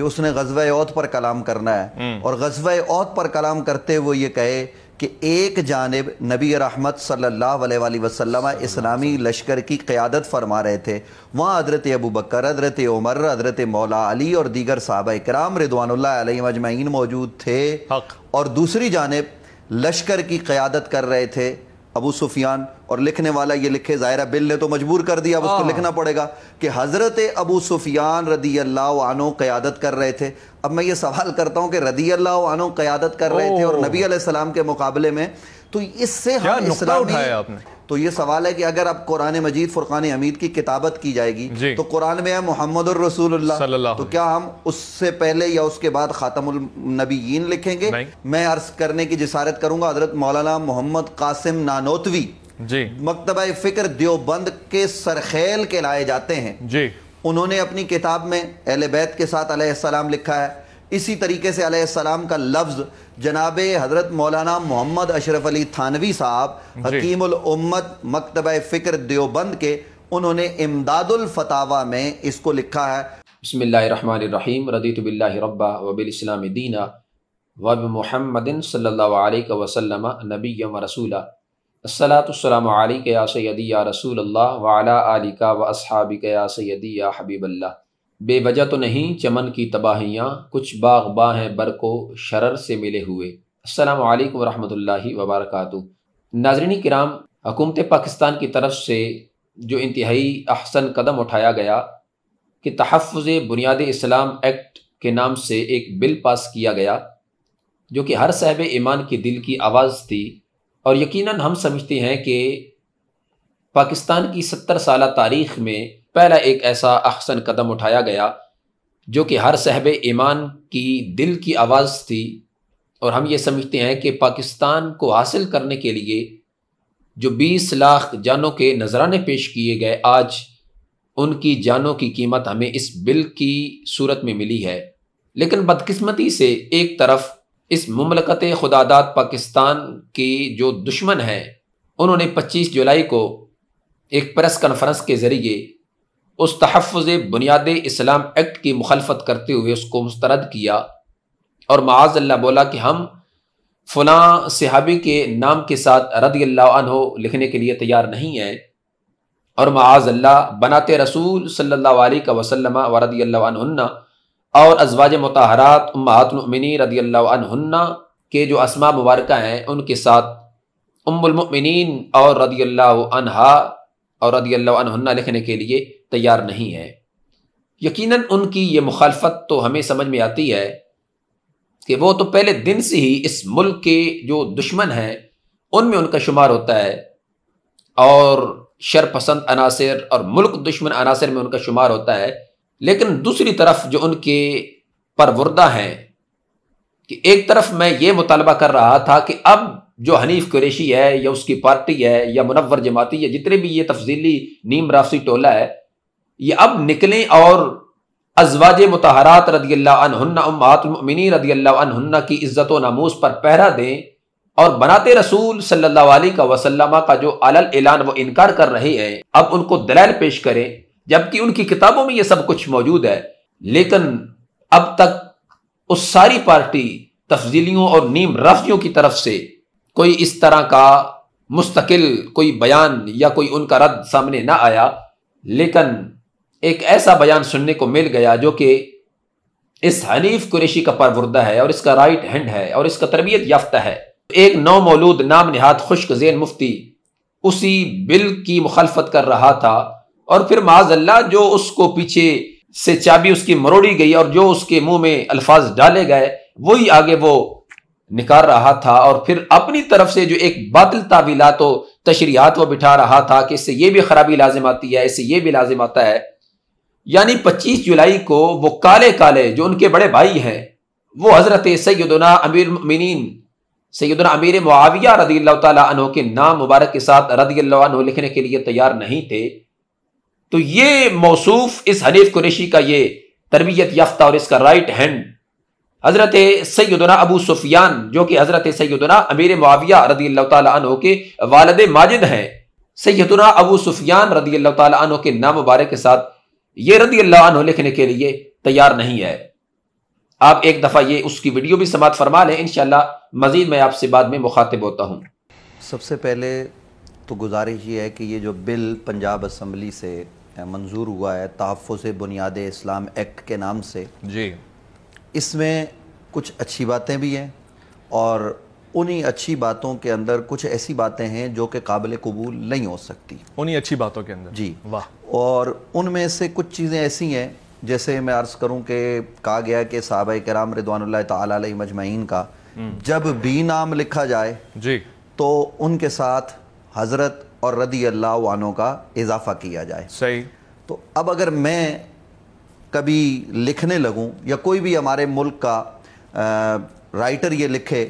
कि उसने गजवा औत पर कलाम करना है हम्म। और गजब औत पर कलाम करते हुए ये कहे कि एक जानब नबी रहमत सल्ला वसलम इस्लामी लश्कर की क़्यादत फरमा रहे थे वहाँ हज़रत अबू बकर हज़रत उमर हज़रत मौला अली और दीगर साहब कराम रिदवानल्ला मौजूद थे और दूसरी जानब लश्कर की क़्यादत कर रहे थे अबू सुफियान और लिखने वाला ये लिखे ज़ायरा बिल ने तो मजबूर कर दिया अब उसको हाँ। लिखना पड़ेगा कि हज़रत अबू सुफियान रदी अल्लाह आनो क़्यादत कर रहे थे अब मैं ये सवाल करता हूँ कि रदी अल्लाह आनो क़्यादत कर रहे थे और नबी सलाम के मुकाबले में तो इससे आपने तो ये सवाल है कि अगर अब कुरान मजीद फुरकान हमीद की किताबत की जाएगी तो कुरान में है मोहम्मद तो क्या हम उससे पहले या उसके बाद खातमुल नबीन लिखेंगे मैं अर्ज करने की जसारत करूंगा हजरत मौलाना मोहम्मद कासिम नानोतवी जी मकतबा फिक्र देवबंद के सरखेल के लाए जाते हैं जी उन्होंने अपनी किताब में अहल बैत के साथ अलैहिस्सलाम लिखा है इसी तरीके से आसमाम का लफ्ज़ जनाब हज़रत मौलाना मोहम्मद अशरफ अली थानवी साहब हकीमत मकतब फ़िक्र देवबंद के उन्होंने इमदादुलफतावा में इसको लिखा है बसमीम रदीतबिल्ला रब्बा वबिलस्लाम दीना वब महमदिन सल्ला वसलम नबी रसूला असलातम या सैदी या रसूल अल्लाह वाला आलिका व असहाबिक या सैदी या हबीबल्ला बेवजह तो नहीं चमन की तबाहियाँ कुछ बाँ हैं बर को शरर से मिले हुए अल्लाम वरहि वबरक नाजरन कराम हकूमत पाकिस्तान की तरफ से जो इंतहाई अहसन कदम उठाया गया कि तहफ़ बुनियाद इस्लाम एक्ट के नाम से एक बिल पास किया गया जो कि हर साहब ईमान की दिल की आवाज़ थी और यकीनन हम समझते हैं कि पाकिस्तान की सत्तर साल तारीख़ में पहला एक ऐसा अहसन कदम उठाया गया जो कि हर सहब ईमान की दिल की आवाज़ थी और हम ये समझते हैं कि पाकिस्तान को हासिल करने के लिए जो 20 लाख जानों के नजराने पेश किए गए आज उनकी जानों की कीमत हमें इस बिल की सूरत में मिली है लेकिन बदकिस्मती से एक तरफ इस ममलकत खुदादात पाकिस्तान की जो दुश्मन हैं उन्होंने 25 जुलाई को एक प्रेस कॉन्फ्रेंस के ज़रिए उस तहफ़ बुनियाद इस्लाम एक्ट की मुखलफत करते हुए उसको मुस्तरद किया और माजल्ला बोला कि हम फ़लाँ सिहाबी के नाम के साथ रदी लिखने के लिए तैयार नहीं है और माजल्ला बनाते रसूल सल्ला वसलम व रदी और अजवाज मतहरात उम्मातमिनी रदी के जो असमा मुबारक हैं उनके साथ उम्मिन और रदी अल्लाह और रदील्ला लिखने के लिए तैयार नहीं है यकीनन उनकी ये मुखालफत तो हमें समझ में आती है कि वो तो पहले दिन से ही इस मुल्क के जो दुश्मन हैं उनमें उनका शुमार होता है और शरपसंद अनासर और मुल्क दुश्मन अनासर में उनका शुमार होता है लेकिन दूसरी तरफ जो उनके परवरदा हैं कि एक तरफ मैं ये मुतालबा कर रहा था कि अब जो हनीफ कुरेशी है या उसकी पार्टी है या मुनवर जमाती या जितने भी ये तफजीली नीम राफसी टोला है ये अब निकलें और अजवाज मतहरात रदी अम्मातमिन रदी की इज़्ज़त नामूस पर पहरा दें और बनाते रसूल सल्ला अलैहि वसल्लम का जो अलल ऐलान वो इनकार कर रहे हैं अब उनको दलैल पेश करें जबकि उनकी किताबों में ये सब कुछ मौजूद है लेकिन अब तक उस सारी पार्टी तफजीलियों और नीम रफ्तियों की तरफ से कोई इस तरह का मुस्तकिल कोई बयान या कोई उनका रद्द सामने ना आया लेकिन एक ऐसा बयान सुनने को मिल गया जो कि इस हनीफ कुरेशी का परवरदा है और इसका राइट हैंड है और इसका तरबियत याफ्ता है एक नौ मौलूद नाम नहाद खुश्क जैन मुफ्ती उसी बिल की मुखालफत कर रहा था और फिर माजल्ला जो उसको पीछे से चाबी उसकी मरोड़ी गई और जो उसके मुंह में अल्फाज डाले गए वही आगे वो निकाल रहा था और फिर अपनी तरफ से जो एक बातिल तावीलात तो तशरियात वो बिठा रहा था कि इससे ये भी खराबी लाजिम आती है इससे ये भी लाजिम आता है यानी पच्चीस जुलाई को वो काले काले जो उनके बड़े भाई हैं वो हज़रत सैदना अमीर मिनीन सैदना अमीर मुआविया रदी तु के नाम मुबारक के साथ रदी लिखने के लिए तैयार नहीं थे तो ये मौसू इस हनीफ कुरेशी का ये तरबियत याफ्ता और इसका राइट हैंड हज़रत सैदना अबू सुफियान जो कि हज़रत सैदना अमीर माविया रदी तु के वालद माजिद हैं सैदना अबू सुफियान रदी तु के नाम मुबारक के साथ ये रदी अल्लाह लिखने के लिए तैयार नहीं है आप एक दफ़ा ये उसकी वीडियो भी समाप्त फरमा लें इन मज़ीद मैं आपसे बाद में मुखातिब होता हूँ सबसे पहले तो गुजारिश ये है कि ये जो बिल पंजाब असम्बली से मंजूर हुआ है तहफ़ बुनियाद इस्लाम एक्ट के नाम से जी इसमें कुछ अच्छी बातें भी हैं और उन्हीं अच्छी बातों के अंदर कुछ ऐसी बातें हैं जो कि काबिल कबूल नहीं हो सकती उन्हीं अच्छी बातों के अंदर जी वाह और उनमें से कुछ चीज़ें ऐसी हैं जैसे मैं अर्ज़ करूं कि कहा गया कि साहब कराम रिदवान तई का हम्म। जब भी नाम लिखा जाए जी तो उनके साथ हज़रत और रदी अल्लाह का इजाफा किया जाए सही तो अब अगर मैं कभी लिखने लगूँ या कोई भी हमारे मुल्क का आ, राइटर ये लिखे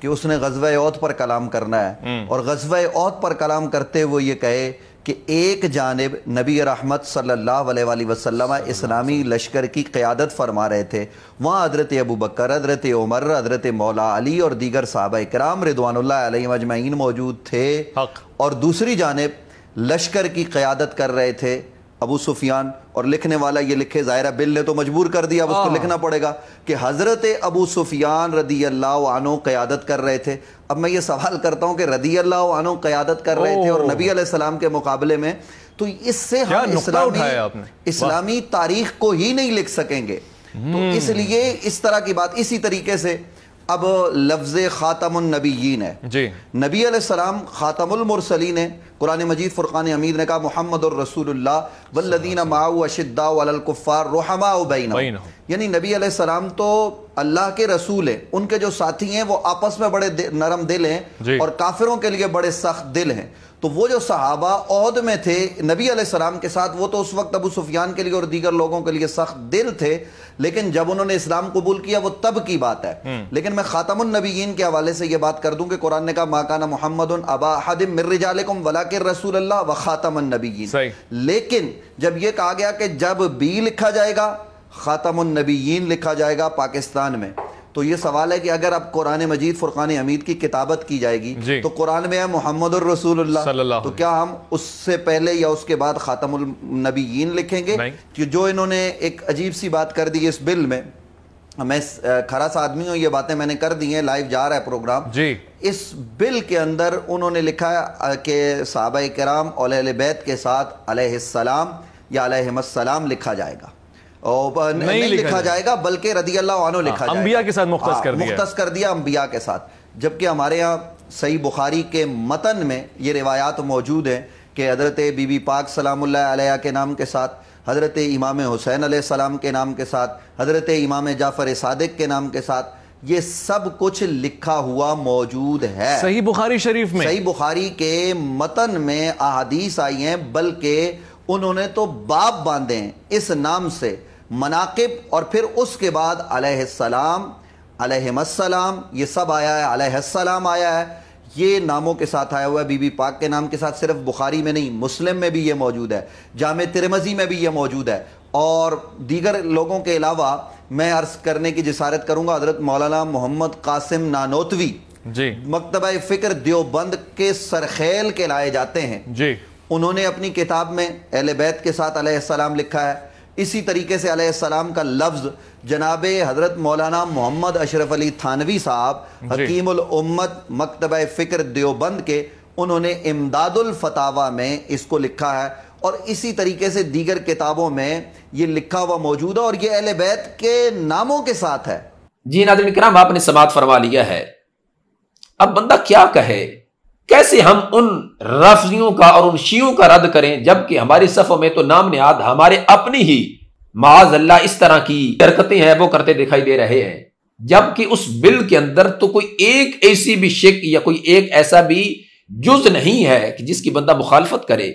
कि उसने गजवा औत पर कलाम करना है हम्म। और गजवा औत पर कलाम करते हुए ये कहे कि एक जानब नबी रहमत सल्ला वसलम इस्लामी लश्कर की क़्यादत फरमा रहे थे वहाँ हज़रत अबू बकर हज़रत उमर हज़रत मौला अली और दीगर साहब कराम रिदवानल्ला मौजूद थे और दूसरी जानब लश्कर की क़्यादत कर रहे थे अबू सुफियान और लिखने वाला ये लिखे ज़ायरा बिल ने तो मजबूर कर दिया अब उसको हाँ। लिखना पड़ेगा कि हज़रत अबू सुफियान रदी अल्लाह आनो क़्यादत कर रहे थे अब मैं ये सवाल करता हूँ कि रदी अल्लाह आनो क़्यादत कर रहे थे और नबी सलाम के मुकाबले में तो इससे हम इस्लामी इस्लामी तारीख को ही नहीं लिख सकेंगे तो हम्म। इसलिए इस तरह की बात इसी तरीके से अब लफ्ज खातमनबीन है नबी सलाम खातमुल है कुरान मजीद फ़ुरान हमीद ने कहा मोहम्मद और रसूल वल्लदीन माऊ अशदाकुफ़ार रोहमा उबैन यानी नबी सलाम तो अल्लाह के रसूल हैं उनके जो साथी हैं वो आपस में बड़े नरम दिल हैं और काफिरों के लिए बड़े सख्त दिल हैं तो वो जो सहाबा अहद में थे नबी सलाम के साथ वो तो उस वक्त अबू सुफियान के लिए और दीगर लोगों के लिए सख्त दिल थे लेकिन जब उन्होंने इस्लाम कबूल किया वो तब की बात है हम्म। लेकिन मैं ख़ातमनबीन के हवाले से ये बात कर दूं कि कुरान ने कहा माकाना मोहम्मद अबा हदिम मिर्रिजालकुम वला के रसूल अल्लाह व खातम नबी लेकिन जब यह कहा गया कि जब बी लिखा जाएगा खातम नबीन लिखा जाएगा पाकिस्तान में तो ये सवाल है कि अगर अब कुरान मजीद फुरकान हमीद की किताबत की जाएगी तो कुरान में है मोहम्मद तो क्या हम उससे पहले या उसके बाद खातम नबीन लिखेंगे कि जो इन्होंने एक अजीब सी बात कर दी इस बिल में मैं खरास आदमी हूँ ये बातें मैंने कर दी हैं लाइव जा रहा है प्रोग्राम जी इस बिल के अंदर उन्होंने लिखा है कि साहब कराम बैत के साथ अलैहिस्सलाम या अलैहिमस्सलाम लिखा जाएगा और नहीं, नहीं लिखा, लिखा जाएगा बल्कि रदी अल्लाह लिखा हाँ, अम्बिया के साथ मुख्तस हाँ, कर दिया मुख्तस कर दिया अम्बिया के साथ जबकि हमारे यहाँ सही बुखारी के मतन में ये रिवायात मौजूद हैं कि हजरत बीबी पाक सलाम के नाम के साथ हज़रत इमाम हुसैन आसमाम के नाम के साथ हज़रत इमाम जाफ़र सादिक के नाम के साथ ये सब कुछ लिखा हुआ मौजूद है सही बुखारी शरीफ में सही बुखारी के मतन में अदीस आई हैं बल्कि उन्होंने तो बाप बांधे इस नाम से मनाकब और फिर उसके बाद अलैहिस्सलाम अलैहिमस्सलाम ये सब आया है अलैहिस्सलाम आया है ये नामों के साथ आया हुआ है बीबी पाक के नाम के साथ सिर्फ बुखारी में नहीं मुस्लिम में भी ये मौजूद है जाम तिरमजी में भी ये मौजूद है और दीगर लोगों के अलावा मैं अर्ज़ करने की जसारत करूंगा हज़रत मौलाना मोहम्मद कासिम नानोतवी जी मकतबा फ़िक्र देवबंद के सरखेल के लाए जाते हैं जी उन्होंने अपनी किताब में अहल बैत के साथ अलैहिस्सलाम लिखा है इसी तरीके से आसमाम का लफ्ज़ जनाब हज़रत मौलाना मोहम्मद अशरफ अली थानवी साहब हकीमत मकतब फ़िक्र देवबंद के उन्होंने इमदादुलफतावा में इसको लिखा है और इसी तरीके से दीगर किताबों में ये लिखा हुआ मौजूद है और ये अहल बैत के नामों के साथ है जी नादिन कराम आपने समात फरमा लिया है अब बंदा क्या कहे कैसे हम उन रफियों का और उन शियों का रद्द करें जबकि हमारी सफ़ों में तो नाम नहाद हमारे अपनी ही माज अल्लाह इस तरह की हरकतें हैं वो करते दिखाई दे रहे हैं जबकि उस बिल के अंदर तो कोई एक ऐसी भी शिक या कोई एक ऐसा भी जुज नहीं है कि जिसकी बंदा मुखालफत करे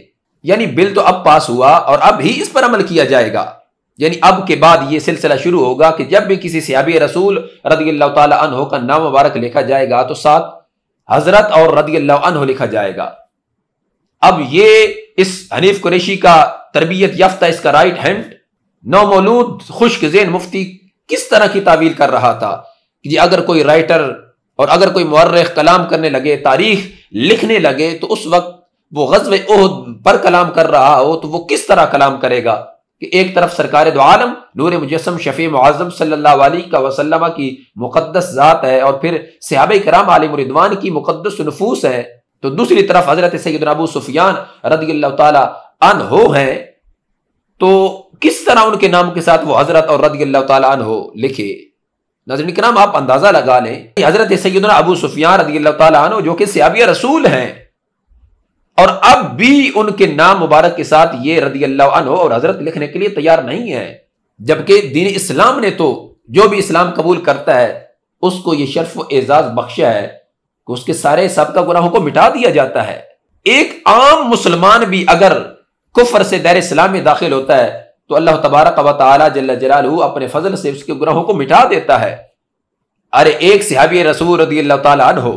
यानी बिल तो अब पास हुआ और अब ही इस पर अमल किया जाएगा यानी अब के बाद ये सिलसिला शुरू होगा कि जब भी किसी सियाबी रसूल रदी तन का नाम मुबारक लिखा जाएगा तो साथ हजरत और रदी अल्लाह लिखा जाएगा अब ये इस हनीफ कुरेशी का तरबियत याफ्ता इसका राइट हैंड नौमोलूद खुश्क जैन मुफ्ती किस तरह की तावील कर रहा था कि अगर कोई राइटर और अगर कोई मर्रख कलाम करने लगे तारीख लिखने लगे तो उस वक्त वो गजब ओहद पर कलाम कर रहा हो तो वो किस तरह कलाम करेगा कि एक तरफ सरकार दो आलम नूर मुजस्म शफी मुआजम सल्ला का वसलम की मुकदस ज़ात है और फिर सिहाब कराम आलिम रिदवान की मुकदस नफूस है तो दूसरी तरफ हजरत सैद अबू सुफियान रदी तन हो हैं तो किस तरह उनके नाम के साथ वो हजरत और रदी तन हो लिखे नाजरन के नाम आप अंदाजा लगा लें हजरत सैदा अबू सुफियान तन हो जो कि सियाबिया रसूल हैं और अब भी उनके नाम मुबारक के साथ ये रदी अल्लाह और हजरत लिखने के लिए तैयार नहीं है जबकि दीन इस्लाम ने तो जो भी इस्लाम कबूल करता है उसको ये शर्फ एजाज बख्शा है कि उसके सारे सबका गुनाहों को मिटा दिया जाता है एक आम मुसलमान भी अगर कुफर से दैर इस्लाम में दाखिल होता है तो अल्लाह तबारक वाली अपने फजल से उसके गुनाहों को मिटा देता है अरे एक सिहाबी रसूल रदी अल्लाह तला हो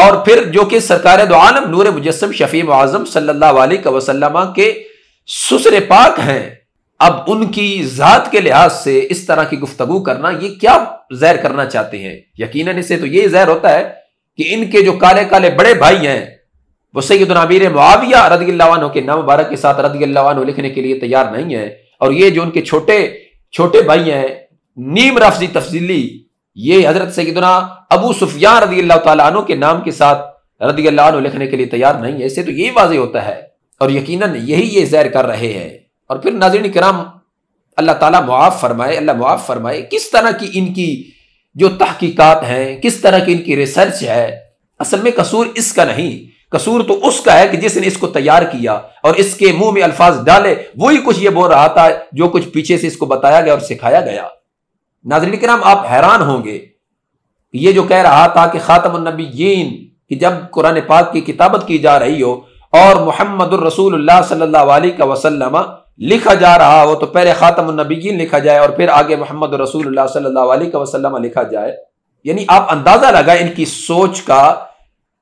और फिर जो कि सरकार दो आलम नूर मुजस्म शफी आजम सल्ला वसलम के सुसरे पाक हैं अब उनकी ज़ात के लिहाज से इस तरह की गुफ्तगु करना ये क्या जहर करना चाहते हैं यकीन इसे तो ये जहर होता है कि इनके जो काले काले बड़े भाई हैं वो सैद नबीर मुआविया रदील्लावानों के नाम मुबारक के साथ रदील्लावानों लिखने के लिए तैयार नहीं है और ये जो उनके छोटे छोटे भाई हैं नीम रफजी तफजीली ये हजरत सैदना अबू सुफियान रदी अल्लाह तु के नाम के साथ रदी अल्लाह लिखने के लिए तैयार नहीं है ऐसे तो यही वाजे होता है और यकीन यही ये जैर कर रहे हैं और फिर नाजरन कराम अल्लाह ताला मुआफ़ फरमाए अल्लाह मुआफ़ फरमाए किस तरह की इनकी जो तहकीकात हैं किस तरह की इनकी रिसर्च है असल में कसूर इसका नहीं कसूर तो उसका है कि जिसने इसको तैयार किया और इसके मुंह में अल्फाज डाले वही कुछ ये बोल रहा था जो कुछ पीछे से इसको बताया गया और सिखाया गया नाजरीन कराम आप हैरान होंगे ये जो कह रहा था कि ख़ातमनबीन की जब कुरान पाक की किताबत की जा रही हो और मोहम्मद रसूलुल्लाह सल्लल्लाहु अलैहि लिखा जा रहा हो तो पहले ख़ातमनबीन लिखा जाए और फिर आगे मोहम्मद रसूलुल्लाह सल्लल्लाहु लिखा जाए यानी आप अंदाज़ा लगाए इनकी सोच का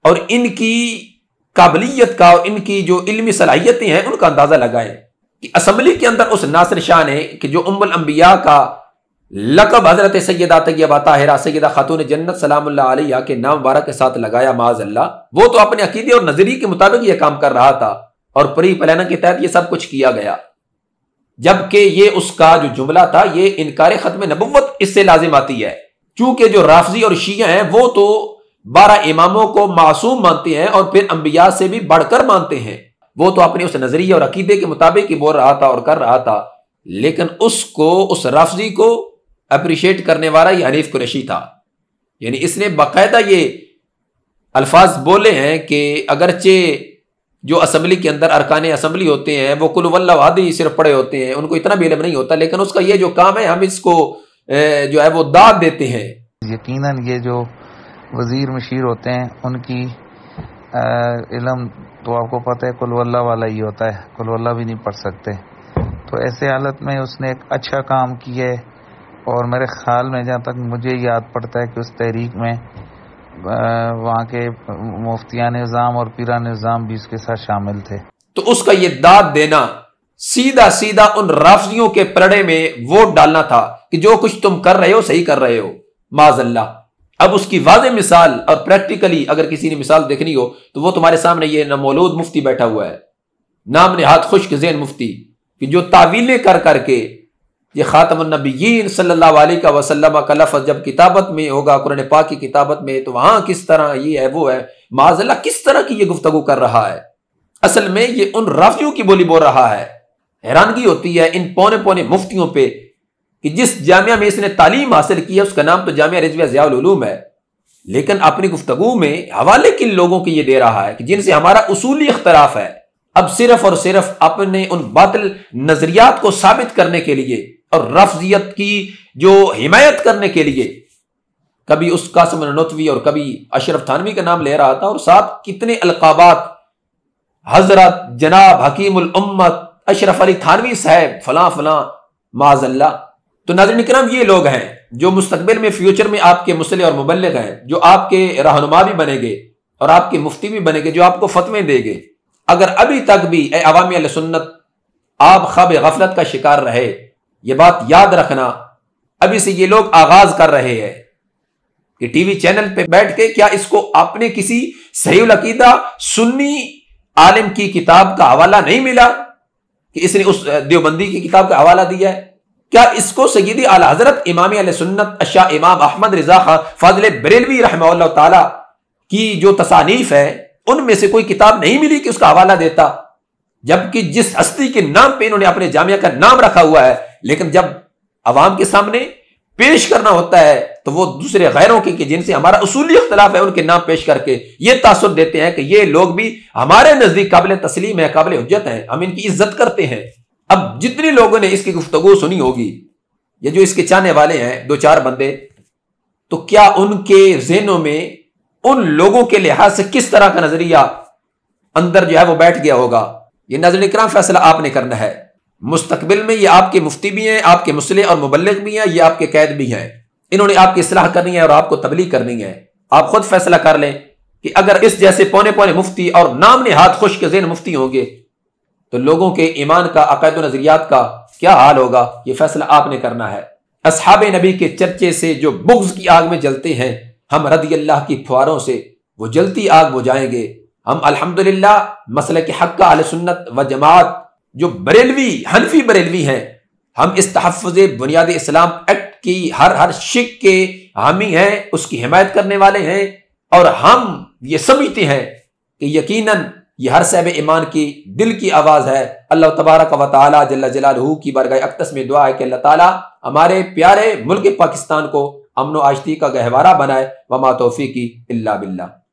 और इनकी काबिलियत का और इनकी जो इलमी सलाहियतें हैं उनका अंदाज़ा लगाए कि असम्बली के अंदर उस नासिर शाह ने कि जो उम्मल अंबिया का लकब हजरत सैदा तैयबा ताहिरा सैदा खातून जन्नत सलाम आलिया के नाम वारा के साथ लगाया माज अल्लाह वो तो अपने अकीदे और नजरिए के मुताबिक ये काम कर रहा था और परी पलाना के तहत ये सब कुछ किया गया जबकि ये उसका जो जुमला था ये इनकार खत्म नबूत इससे लाजिम आती है क्योंकि जो राफजी और शिया हैं वो तो बारह इमामों को मासूम मानते हैं और फिर अंबिया से भी बढ़कर मानते हैं वो तो अपने उस नजरिए और अकीदे के मुताबिक ही बोल रहा था और कर रहा था लेकिन उसको उस राफजी को अप्रिशिएट करने वाला ये हनीफ कुरैशी था यानी इसने बाकायदा ये अल्फाज बोले हैं कि अगरचे जो असम्बली के अंदर अरकान असम्बली होते हैं वो कुल आदि सिर्फ पड़े होते हैं उनको इतना भी इलम नहीं होता लेकिन उसका ये जो काम है हम इसको जो है वो दाद देते हैं यकीन ये जो वजीर मशीर होते हैं उनकी इलम तो आपको पता है कुलवल्ला वाला ही होता है कुलवल्ला भी नहीं पढ़ सकते तो ऐसे हालत में उसने एक अच्छा काम किया है और मेरे ख्याल में जहाँ तक मुझे याद पड़ता है कि उस तहरीक में वहाँ के मुफ्तिया निज़ाम और पीरा निज़ाम भी उसके साथ शामिल थे तो उसका ये दाद देना सीधा सीधा उन राफजियों के पड़े में वोट डालना था कि जो कुछ तुम कर रहे हो सही कर रहे हो माजल्ला अब उसकी वाज मिसाल और प्रैक्टिकली अगर किसी ने मिसाल देखनी हो तो वो तुम्हारे सामने ये नमोलूद मुफ्ती बैठा हुआ है नाम ने हाथ खुश्क जैन मुफ्ती कि जो तावीले कर करके ये ख़ातमनबीन सल्ला वसलम का लफ जब किताबत में होगा कुरने पाक की किताबत में तो वहाँ किस तरह ये है वो है माजल्ला किस तरह की ये गुफ्तु कर रहा है असल में ये उन राफियों की बोली बोल रहा है हैरानगी होती है इन पौने पौने मुफ्तियों पर कि जिस जामिया में इसने तालीम हासिल की है उसका नाम तो जामिया रिजविया जयालूम है लेकिन अपनी गुफ्तगु में हवाले किन लोगों की ये दे रहा है कि जिनसे हमारा उसूली अख्तराफ है अब सिर्फ और सिर्फ अपने उन बातल नज़रियात को साबित करने के लिए और रफजियत की जो हिमायत करने के लिए कभी उस कासम ननौतवी और कभी अशरफ थानवी का नाम ले रहा था और साथ कितने अलकाबात हजरत जनाब हकीमुल उम्मत अशरफ अली थानवी साहब फला फला माजल्ला तो नाजरन कराम ये लोग हैं जो मुस्तबिल में फ्यूचर में आपके मुसल और मुबलक हैं जो आपके रहनुमा भी बनेंगे और आपके मुफ्ती भी बनेंगे जो आपको फतवे देंगे अगर अभी तक भी अवामी सुन्नत आप खब गफलत का शिकार रहे ये बात याद रखना अभी से ये लोग आगाज कर रहे हैं कि टीवी चैनल पे बैठ के क्या इसको अपने किसी सही अकीदा सुन्नी आलिम की किताब का हवाला नहीं मिला कि इसने उस देवबंदी की किताब का हवाला दिया है क्या इसको सईदी आला हजरत इमाम सुन्नत अशा इमाम अहमद रजा फाजिल बरेलवी रहम की जो तसानीफ है उनमें से कोई किताब नहीं मिली कि उसका हवाला देता जबकि जिस हस्ती के नाम पर इन्होंने अपने जामिया का नाम रखा हुआ है लेकिन जब आवाम के सामने पेश करना होता है तो वो दूसरे गैरों के, जिनसे हमारा असूली अख्तलाफ है उनके नाम पेश करके ये तासर देते हैं कि ये लोग भी हमारे नजदीक काबिल तस्लीम है काबिल हजत है हम इनकी इज्जत करते हैं अब जितने लोगों ने इसकी गुफ्तगु सुनी होगी या जो इसके चाहने वाले हैं दो चार बंदे तो क्या उनके जहनों में उन लोगों के लिहाज से किस तरह का नजरिया अंदर जो है वो बैठ गया होगा ये नजर कराम फैसला आपने करना है मुस्तबिल में ये आपके मुफ्ती भी हैं आपके मुसले और मुबलिक भी हैं ये आपके कैद भी हैं इन्होंने आपकी असलाह करनी है और आपको तबलीग करनी है आप खुद फैसला कर लें कि अगर इस जैसे पौने पौने मुफ्ती और नाम ने हाथ खुश के जेन मुफ्ती होंगे तो लोगों के ईमान का अकैद नजरियात का क्या हाल होगा यह फैसला आपने करना है असहाब नबी के चर्चे से जो बुग्ज की आग में जलते हैं हम रदी अल्लाह की फुहारों से वो जलती आग बुझाएंगे हम अल्हम्दुलिल्लाह मसल के हक का सुन्नत व जमात जो बरेलवी हनफी बरेलवी हैं हम इस तहफ़ बुनियाद इस्लाम एक्ट की हर हर शिक के हामी हैं उसकी हिमायत करने वाले हैं और हम ये समझते हैं कि यकीनन ये हर सैब ईमान की दिल की आवाज़ है अल्लाह तबारक व जल्ला जलालहू की बरगाह अक्तस में दुआ है कि अल्लाह ताला हमारे प्यारे मुल्क पाकिस्तान को अमन आशती का गहवारा बनाए वमा तोफ़ी की अल्ला बिल्ला